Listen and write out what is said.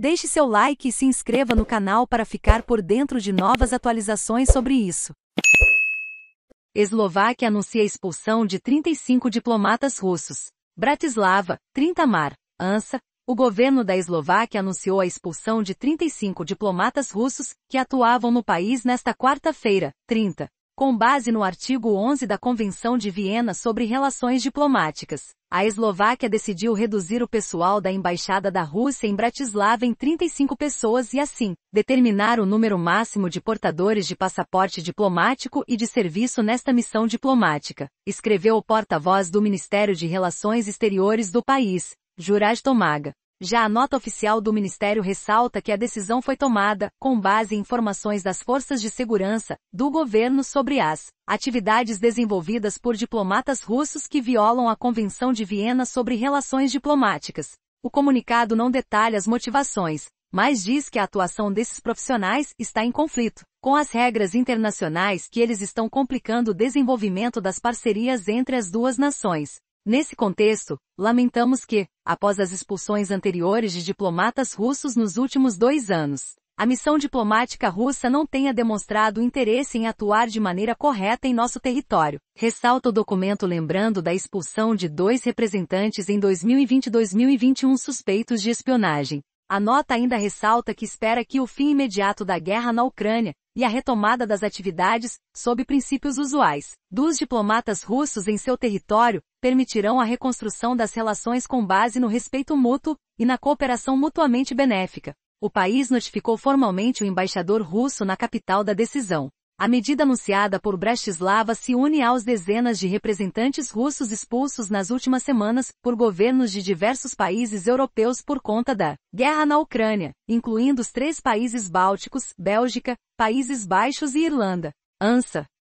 Deixe seu like e se inscreva no canal para ficar por dentro de novas atualizações sobre isso. Eslováquia anuncia expulsão de 35 diplomatas russos. Bratislava, 30 Mar, ANSA, o governo da Eslováquia anunciou a expulsão de 35 diplomatas russos que atuavam no país nesta quarta-feira, 30, com base no artigo 11 da Convenção de Viena sobre Relações Diplomáticas, a Eslováquia decidiu reduzir o pessoal da Embaixada da Rússia em Bratislava em 35 pessoas e, assim, determinar o número máximo de portadores de passaporte diplomático e de serviço nesta missão diplomática, escreveu o porta-voz do Ministério de Relações Exteriores do país, Juraj Tomaga. Já a nota oficial do Ministério ressalta que a decisão foi tomada, com base em informações das forças de segurança, do governo sobre as atividades desenvolvidas por diplomatas russos que violam a Convenção de Viena sobre Relações Diplomáticas. O comunicado não detalha as motivações, mas diz que a atuação desses profissionais está em conflito com as regras internacionais que eles estão complicando o desenvolvimento das parcerias entre as duas nações. Nesse contexto, lamentamos que, após as expulsões anteriores de diplomatas russos nos últimos dois anos, a missão diplomática russa não tenha demonstrado interesse em atuar de maneira correta em nosso território. Ressalta o documento lembrando da expulsão de dois representantes em 2020 e 2021 suspeitos de espionagem. A nota ainda ressalta que espera que o fim imediato da guerra na Ucrânia, e a retomada das atividades, sob princípios usuais, dos diplomatas russos em seu território, permitirão a reconstrução das relações com base no respeito mútuo e na cooperação mutuamente benéfica. O país notificou formalmente o embaixador russo na capital da decisão. A medida anunciada por Brestislava se une aos dezenas de representantes russos expulsos nas últimas semanas por governos de diversos países europeus por conta da guerra na Ucrânia, incluindo os três países bálticos, Bélgica, Países Baixos e Irlanda. ANSA,